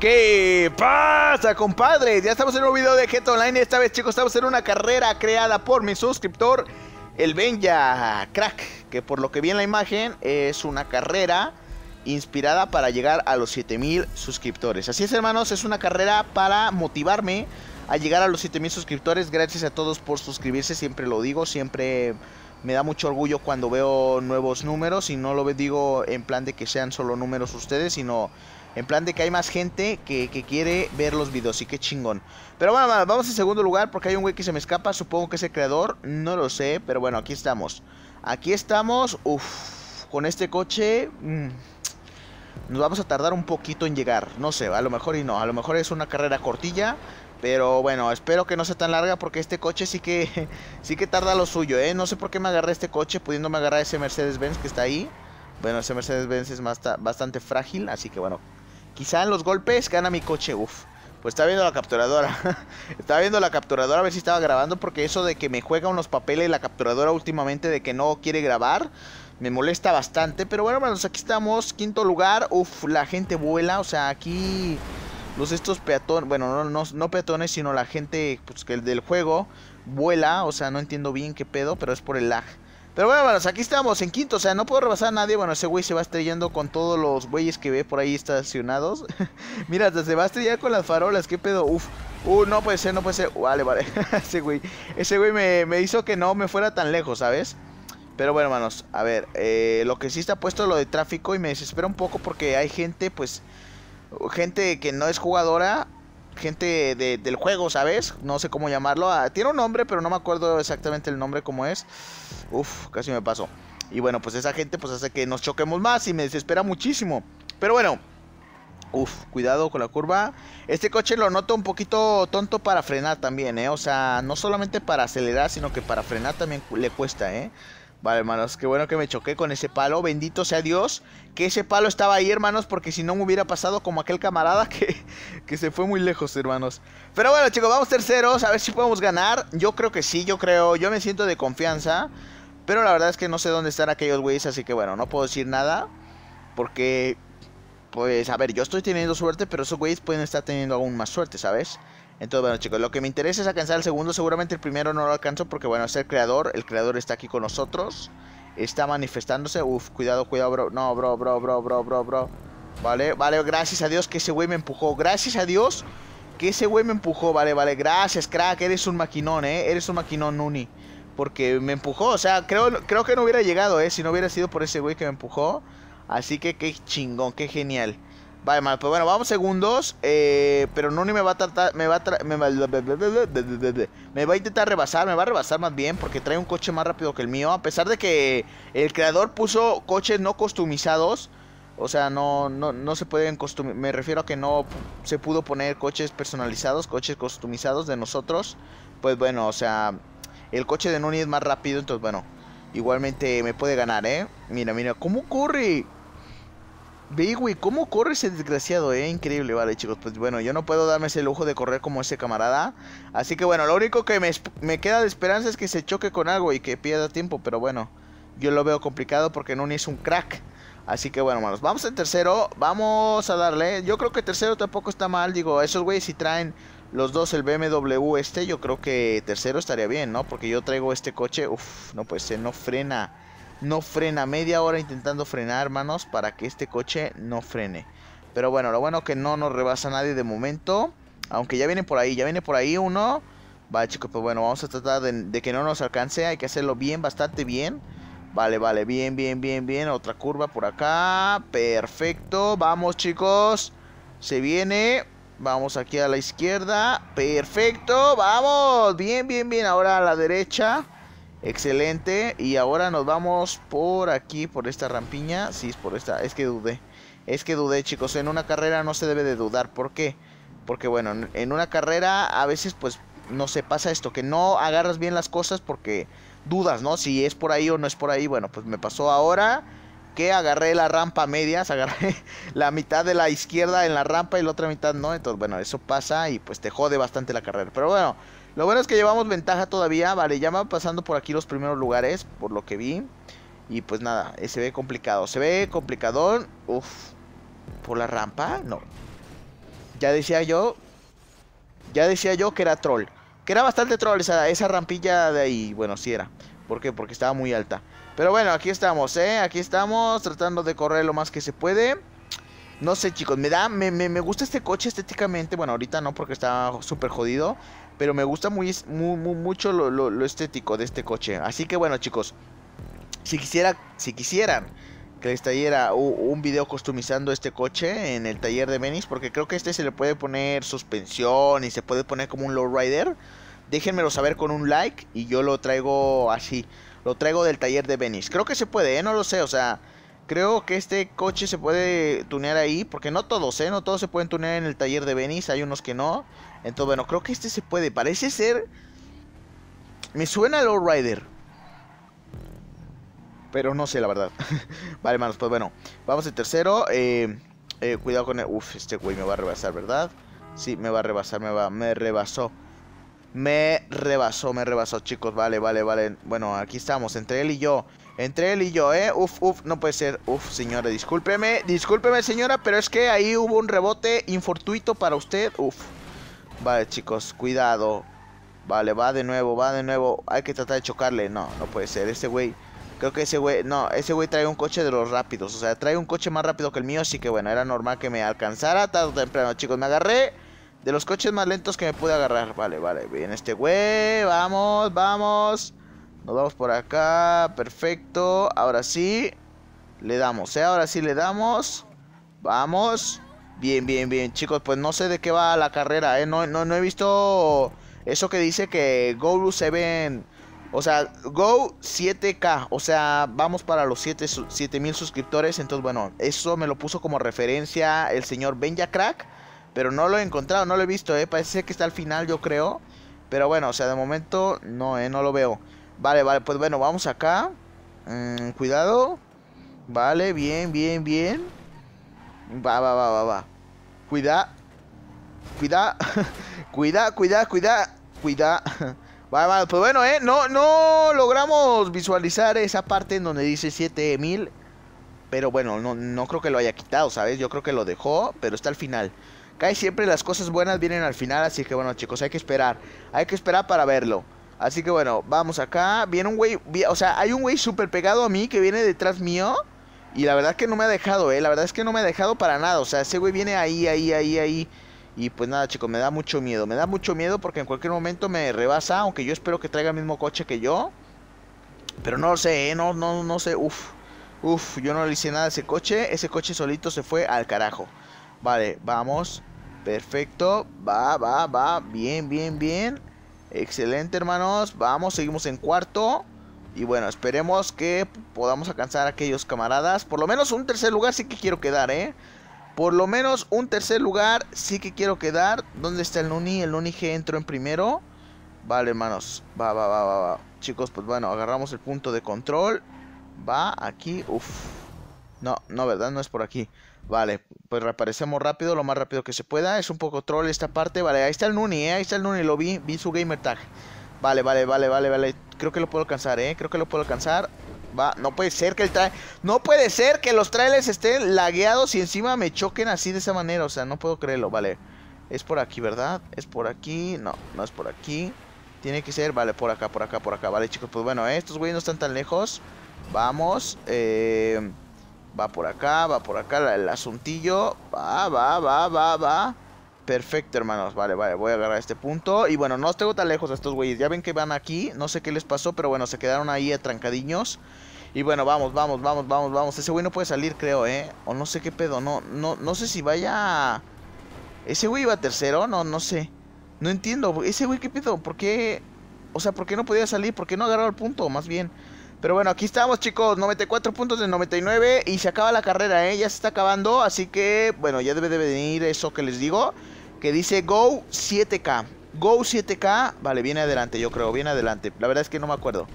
¿Qué pasa, compadres? Ya estamos en un video de Get Online. Esta vez, chicos, estamos en una carrera creada por mi suscriptor, el Benja Crack. Que por lo que vi en la imagen, es una carrera inspirada para llegar a los 7000 suscriptores. Así es, hermanos, es una carrera para motivarme a llegar a los 7000 suscriptores. Gracias a todos por suscribirse, siempre lo digo, siempre me da mucho orgullo cuando veo nuevos números y no lo digo en plan de que sean solo números ustedes, sino en plan de que hay más gente que, quiere ver los videos y qué chingón. Pero bueno, vamos en segundo lugar porque hay un güey que se me escapa. Supongo que es el creador. No lo sé, pero bueno, aquí estamos. Aquí estamos. uff, con este coche... Mm, nos vamos a tardar un poquito en llegar. No sé, a lo mejor y no. A lo mejor es una carrera cortilla. Pero bueno, espero que no sea tan larga porque este coche sí que sí que tarda lo suyo, ¿eh? No sé por qué me agarré este coche pudiéndome agarrar ese Mercedes-Benz que está ahí. Bueno, ese Mercedes-Benz es bastante frágil, así que bueno, Quizá en los golpes gana mi coche. Uf. Pues está viendo la capturadora. estaba viendo la capturadora a ver si estaba grabando. Porque eso de que me juega unos papeles la capturadora últimamente de que no quiere grabar. Me molesta bastante. Pero bueno, hermanos, pues aquí estamos. Quinto lugar. Uf, la gente vuela. O sea, aquí los estos peatones. Bueno, no, no, no peatones, sino la gente pues, que el del juego vuela. O sea, no entiendo bien qué pedo. Pero es por el lag. Pero bueno, hermanos, aquí estamos en quinto, o sea, no puedo rebasar a nadie. Bueno, ese güey se va estrellando con todos los güeyes que ve por ahí estacionados. Mira, se va a estrellar con las farolas, qué pedo, uf. Uh, no puede ser, no puede ser. Uh, vale, vale, ese güey. Ese güey me, hizo que no me fuera tan lejos, ¿sabes? Pero bueno, hermanos, a ver, eh, lo que sí está puesto lo de tráfico y me desespera un poco porque hay gente, pues, gente que no es jugadora gente del juego, ¿sabes? No sé cómo llamarlo. Ah, tiene un nombre, pero no me acuerdo exactamente el nombre como es. Uf, casi me pasó. Y bueno, pues esa gente pues hace que nos choquemos más y me desespera muchísimo. Pero bueno, uf, cuidado con la curva. Este coche lo noto un poquito tonto para frenar también, ¿eh? O sea, no solamente para acelerar, sino que para frenar también le cuesta, ¿eh? Vale, hermanos, qué bueno que me choqué con ese palo. Bendito sea Dios que ese palo estaba ahí, hermanos, porque si no me hubiera pasado como aquel camarada que, que se fue muy lejos, hermanos. Pero bueno, chicos, vamos terceros, a ver si podemos ganar. Yo creo que sí, yo creo, yo me siento de confianza. Pero la verdad es que no sé dónde están aquellos güeyes, así que bueno, no puedo decir nada. Porque, pues, a ver, yo estoy teniendo suerte, pero esos güeyes pueden estar teniendo aún más suerte, ¿sabes? Entonces, bueno, chicos, lo que me interesa es alcanzar el segundo. Seguramente el primero no lo alcanzo porque, bueno, es el creador. El creador está aquí con nosotros. Está manifestándose. Uf, cuidado, cuidado, bro. No, bro, bro, bro, bro, bro, bro. Vale, vale, gracias a Dios que ese güey me empujó. Gracias a Dios que ese güey me empujó. Vale, vale, gracias, crack. Eres un maquinón, eh. Eres un maquinón, Nuni. Porque me empujó. O sea, creo, creo que no hubiera llegado, eh. Si no hubiera sido por ese güey que me empujó. Así que qué chingón, qué genial. Vale, mal, pues bueno, vamos segundos. Eh, pero Nuni me va a tratar. Me va a me, va, a intentar rebasar. Me va a rebasar más bien. Porque trae un coche más rápido que el mío. A pesar de que el creador puso coches no customizados. O sea, no, no, se pueden customizar. Me refiero a que no se pudo poner coches personalizados. Coches customizados de nosotros. Pues bueno, o sea. El coche de Nuni es más rápido. Entonces, bueno. Igualmente me puede ganar, ¿eh? Mira, mira. ¿Cómo ocurre? Ve, güey, ¿cómo corre ese desgraciado? Eh? Increíble, vale, chicos. Pues bueno, yo no puedo darme ese lujo de correr como ese camarada. Así que bueno, lo único que me, me queda de esperanza es que se choque con algo y que pierda tiempo. Pero bueno, yo lo veo complicado porque Nuni es un crack. Así que bueno, manos, vamos en tercero. Vamos a darle. Yo creo que tercero tampoco está mal. Digo, esos güeyes si traen los dos el BMW este, yo creo que tercero estaría bien, ¿no? Porque yo traigo este coche. uff, no pues se no frena no frena. Media hora intentando frenar, hermanos, para que este coche no frene. Pero bueno, lo bueno que no nos rebasa nadie de momento. Aunque ya viene por ahí, ya viene por ahí uno. Vale, chicos, pues bueno, vamos a tratar de, de, que no nos alcance. Hay que hacerlo bien, bastante bien. Vale, vale, bien, bien, bien, bien. Otra curva por acá. Perfecto. Vamos, chicos. Se viene. Vamos aquí a la izquierda. Perfecto. Vamos. Bien, bien, bien. Ahora a la derecha. Excelente. Y ahora nos vamos por aquí, por esta rampiña. Sí, es por esta. Es que dudé. Es que dudé, chicos. En una carrera no se debe de dudar. ¿Por qué? Porque bueno, en una carrera a veces pues no se pasa esto. Que no agarras bien las cosas porque dudas, ¿no? Si es por ahí o no es por ahí. Bueno, pues me pasó ahora que agarré la rampa a medias, agarré la mitad de la izquierda en la rampa y la otra mitad no. Entonces, bueno, eso pasa y pues te jode bastante la carrera. Pero bueno, lo bueno es que llevamos ventaja todavía. Vale, ya van pasando por aquí los primeros lugares, por lo que vi. Y pues nada, eh, se ve complicado. Se ve complicadón. Uf. ¿Por la rampa? No. Ya decía yo. Ya decía yo que era troll. Que era bastante troll esa, rampilla de ahí. Bueno, sí era. ¿Por qué? Porque estaba muy alta. Pero bueno, aquí estamos, ¿eh? Aquí estamos tratando de correr lo más que se puede. No sé, chicos, me da, me, me, me gusta este coche estéticamente. Bueno, ahorita no porque está súper jodido. Pero me gusta muy, mucho lo, estético de este coche. Así que bueno, chicos. Si, quisiera, si quisieran que les trajera un video customizando este coche en el taller de Venice, porque creo que este se le puede poner suspensión y se puede poner como un lowrider. Déjenmelo saber con un like y yo lo traigo así. Lo traigo del taller de Venice. Creo que se puede, ¿eh? no lo sé, o sea, Creo que este coche se puede tunear ahí, porque no todos, ¿eh? No todos se pueden tunear en el taller de Venice, hay unos que no. Entonces, bueno, creo que este se puede. Parece ser... Me suena el All Rider. Pero no sé, la verdad. vale, manos, pues bueno. Vamos al tercero. Eh, eh, cuidado con el... Uf, este güey me va a rebasar, ¿verdad? Sí, me va a rebasar, me va... Me rebasó. Me rebasó, me rebasó, chicos. Vale, vale, vale. Bueno, aquí estamos, entre él y yo. Entre él y yo, ¿eh? Uf, uf, no puede ser. Uf, señora, discúlpeme. Discúlpeme, señora, pero es que ahí hubo un rebote infortuito para usted. Uf. Vale, chicos, cuidado. Vale, va de nuevo, va de nuevo. Hay que tratar de chocarle. No, no puede ser. ese güey... Creo que ese güey, no, ese güey trae un coche de los rápidos. O sea, trae un coche más rápido que el mío. Así que bueno, era normal que me alcanzara tarde o temprano. Chicos, me agarré de los coches más lentos que me pude agarrar. Vale, vale. Bien, este güey. Vamos, vamos. Nos vamos por acá. Perfecto. Ahora sí. Le damos, ¿eh? Ahora sí le damos. Vamos. Bien, bien, bien. Chicos, pues no sé de qué va la carrera, ¿eh? No, no, he visto eso que dice que Go 7... O sea, Go 7K. O sea, vamos para los 7000 suscriptores. Entonces, bueno, eso me lo puso como referencia el señor Benja Crack. Pero no lo he encontrado, no lo he visto, eh. Parece que está al final, yo creo. Pero bueno, o sea, de momento no, eh, no lo veo. Vale, vale, pues bueno, vamos acá. Mm, cuidado. Vale, bien, bien, bien. Va, va, va, va, va. Cuida. Cuida. cuida, cuida, cuida. Cuida. va vale, pues bueno, eh. No, no logramos visualizar esa parte en donde dice 7000. Pero bueno, no, no creo que lo haya quitado, ¿sabes? Yo creo que lo dejó, pero está al final. Acá siempre las cosas buenas vienen al final, así que bueno chicos, hay que esperar. Hay que esperar para verlo. Así que bueno, vamos acá. Viene un güey, o sea, hay un güey súper pegado a mí que viene detrás mío. Y la verdad es que no me ha dejado, eh. La verdad es que no me ha dejado para nada. O sea, ese güey viene ahí, ahí, ahí, ahí. Y pues nada, chicos, me da mucho miedo. Me da mucho miedo porque en cualquier momento me rebasa. Aunque yo espero que traiga el mismo coche que yo. Pero no lo sé, eh. No, no, no sé. Uf. Uf, yo no le hice nada a ese coche. Ese coche solito se fue al carajo. Vale, vamos. Perfecto. Va, va, va. Bien, bien, bien. Excelente, hermanos. Vamos, seguimos en cuarto. Y bueno, esperemos que podamos alcanzar a aquellos camaradas. Por lo menos un tercer lugar sí que quiero quedar, ¿eh? Por lo menos un tercer lugar sí que quiero quedar. ¿Dónde está el Nuni? El Nuni G entró en primero. Vale, hermanos. Va, va, va, va, va. Chicos, pues bueno, agarramos el punto de control. Va aquí. Uf. No, no, ¿verdad? No es por aquí. Vale, pues reaparecemos rápido, lo más rápido que se pueda. Es un poco troll esta parte. Vale, ahí está el Nuni, ¿eh? Ahí está el Nuni, lo vi. Vi su gamer tag. Vale, vale, vale, vale, vale. Creo que lo puedo alcanzar, ¿eh? Creo que lo puedo alcanzar. Va, no puede ser que el trailer, No puede ser que los trailers estén lagueados y encima me choquen así de esa manera. O sea, no puedo creerlo. Vale, es por aquí, ¿verdad? Es por aquí. No, no es por aquí. Tiene que ser, vale, por acá, por acá, por acá. Vale, chicos, pues bueno, eh, estos güeyes no están tan lejos. Vamos. Eh... Va por acá, va por acá el asuntillo. Va, va, va, va, va. Perfecto, hermanos. Vale, vale, voy a agarrar este punto. Y bueno, no os tengo tan lejos a estos güeyes. Ya ven que van aquí. No sé qué les pasó, pero bueno, se quedaron ahí atrancadiños. Y bueno, vamos, vamos, vamos, vamos, vamos. Ese güey no puede salir, creo, ¿eh? O no sé qué pedo. No, no, no sé si vaya... ¿Ese güey iba tercero? No, no sé. No entiendo. ¿Ese güey qué pedo? ¿Por qué...? O sea, ¿por qué no podía salir? ¿Por qué no agarró el punto? Más bien... Pero bueno, aquí estamos chicos, 94 puntos de 99 y se acaba la carrera, ¿eh? ya se está acabando, así que bueno, ya debe de venir eso que les digo, que dice Go 7K. Go 7K, vale, viene adelante yo creo, viene adelante. La verdad es que no me acuerdo.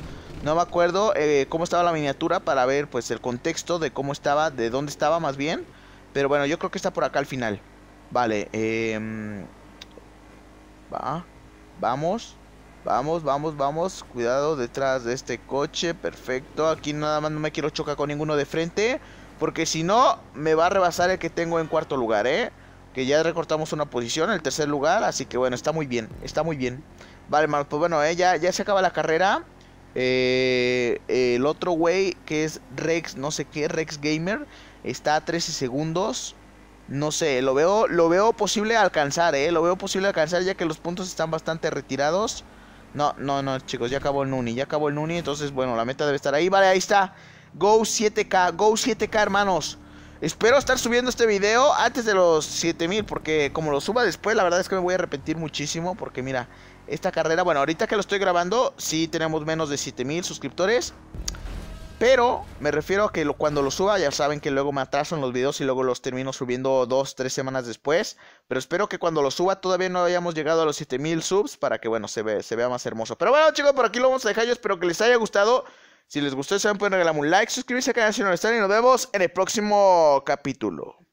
No me acuerdo eh, cómo estaba la miniatura para ver pues el contexto de cómo estaba, de dónde estaba más bien. Pero bueno, yo creo que está por acá al final. Vale, eh, va, vamos. Vamos, vamos, vamos. Cuidado detrás de este coche. Perfecto. Aquí nada más no me quiero chocar con ninguno de frente. Porque si no, me va a rebasar el que tengo en cuarto lugar, ¿eh? Que ya recortamos una posición, el tercer lugar. Así que bueno, está muy bien. Está muy bien. Vale, mal. Pues bueno, ¿eh? ya, se acaba la carrera. Eh, el otro güey que es Rex, no sé qué, Rex Gamer, está a 13 segundos. No sé, lo veo, lo veo posible alcanzar, ¿eh? Lo veo posible alcanzar ya que los puntos están bastante retirados. No, no, no, chicos, ya acabó el Nuni, ya acabó el Nuni, entonces, bueno, la meta debe estar ahí. Vale, ahí está. Go 7K, Go 7K, hermanos. Espero estar subiendo este video antes de los 7000, porque como lo suba después, la verdad es que me voy a arrepentir muchísimo, porque mira, esta carrera, bueno, ahorita que lo estoy grabando, sí tenemos menos de 7000 suscriptores. Pero me refiero a que cuando lo suba, ya saben que luego me atraso en los videos y luego los termino subiendo dos, tres semanas después. Pero espero que cuando lo suba todavía no hayamos llegado a los 7000 subs para que, bueno, se, vea más hermoso. Pero bueno, chicos, por aquí lo vamos a dejar. Yo espero que les haya gustado. Si les gustó, saben, pueden regalarme un like, suscribirse al canal si no lo están y nos vemos en el próximo capítulo.